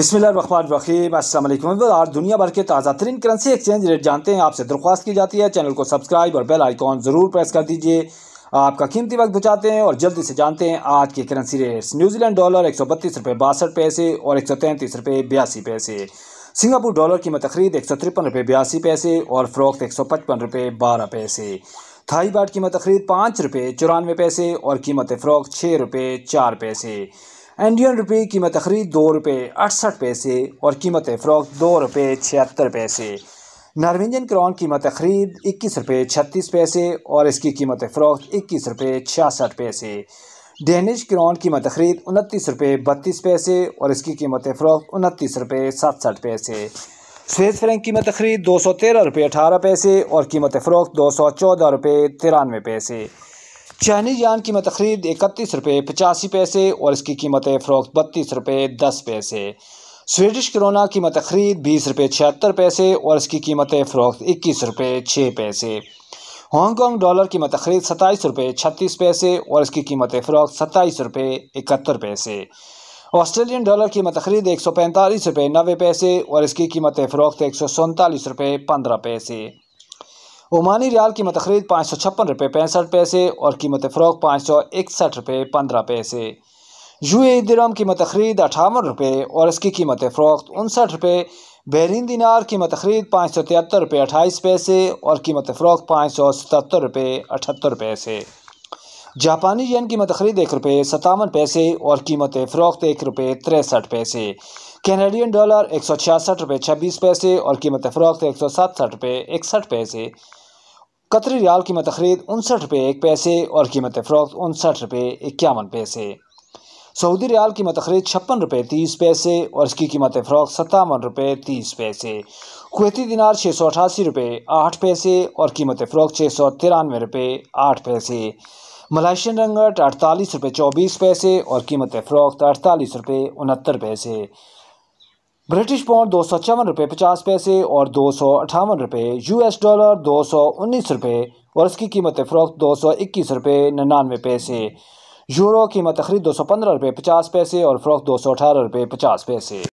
बिस्मिल्लाम असल आज दुनिया भर के ताज़ा तरीन करेंसी एक्सचेंज रेट जानते हैं आपसे दरख्वास्त की जाती है चैनल को सब्सक्राइब और बेल आइकॉन ज़रूर प्रेस कर दीजिए आपका कीमती वक्त बचाते हैं और जल्दी से जानते हैं आज के करेंसी रेट्स न्यूजीलैंड डॉलर एक सौ बत्तीस रुपये बासठ पैसे और एक सौ तैंतीस रुपये बयासी पैसे सिंगापुर डॉलर कीमत खरीद एक सौ तिरपन रुपये बयासी पैसे और फ़रोख्त एक सौ पचपन रुपये बारह पैसे थाई बाट कीमत खरीद पाँच रुपये चौरानवे पैसे और कीमत फ़रोख छः रुपये चार पैसे इंडियन रुपये कीमत खरीद दो रुपये अड़सठ पैसे और कीमत फ़रोख दो रुपये छिहत्तर पैसे नॉर्वेजन क्रॉन कीमत खरीद इक्कीस रुपये छत्तीस पैसे और इसकी कीमत फ़रोख्त इक्कीस रुपये छियासठ पैसे डेनिश क्रॉन कीमत खरीद उनतीस रुपये बत्तीस पैसे और इसकी कीमत फ़रोख्त उनतीस रुपये सतसठ पैसे स्वेज फ्रेंक कीमत खरीद दो सौ तेरह रुपये अठारह पैसे और कीमत फ़रोख्त दो सौ चौदह रुपये तिरानवे पैसे चाइनीज यान की कीमत खरीद इकतीस रुपये पचासी पैसे और इसकी कीमत फ़रोख्त बत्तीस रुपये दस पैसे स्वीडिश करोना कीमत खरीद बीस रुपये छिहत्तर पैसे और इसकी कीमत फ़रोख्त इक्कीस रुपये छः पैसे हांगकॉन्ग डॉलर कीमत खरीद सत्ताईस रुपये छत्तीस पैसे और इसकी कीमत फ़रोख्त सत्ताईस रुपये इकहत्तर पैसे ऑस्ट्रेलियन डॉलर कीमत खरीद एक सौ पैंतालीस रुपये नबे पैसे और इसकी कीमत फ़रोख्त एक सौ सैंतालीस रुपये पंद्रह पैसे ओमानी रियाल की मतखरीद पाँच सौ छप्पन रुपये पैंसठ पैसे और कीमत फ़रोक पाँच सौ इकसठ रुपये पंद्रह पैसे यू ए दिरम की मतखरीद अठावन रुपये और इसकी कीमत फ़रोख्त उनसठ रुपये बहरीन दिनार की मतखरीद पाँच सौ तिहत्तर रुपये अट्ठाईस पैसे और कीमत फ़रोख्त पाँच सौ सतहत्तर रुपये अठहत्तर पैसे जापानी यन की मतखरीद एक रुपये सतावन पैसे और कीमत फ़रोख्त एक रुपये तिरसठ पैसे कैनेडियन डॉलर एक सौ छियासठ रुपये छब्बीस पैसे और कीमत फ़रोख्त एक सौ सतसठ रुपये इकसठ पैसे कतरी रियाल कीमत खरीद उनसठ रुपये एक पैसे और कीमत फ़रोख्त उनसठ रुपये इक्यावन पैसे सऊदी रियाल कीमत खरीद छप्पन रुपये तीस पैसे और इसकी कीमत फ़रोख्त सत्तावन रुपये तीस पैसे कुवैती दिनार छः सौ अठासी रुपये आठ पैसे और कीमत फ़रोख्त छः सौ तिरानवे रुपये आठ पैसे मलाइशियन रंगट अड़तालीस रुपये चौबीस पैसे और कीमत फ़रोख्त अड़तालीस रुपये उनहत्तर पैसे ब्रिटिश पाउंड दो सौ चौवन रुपये पचास पैसे और दो सौ अठावन रुपये यू एस डॉलर दो सौ उन्नीस रुपये और इसकी कीमत फ़रोख्त दो सौ इक्कीस रुपये निन्यानवे पैसे यूरो कीमत खरीद दो सौ पंद्रह रुपये पचास पैसे और फ़रोख्त दो सौ अठारह रुपये पचास पैसे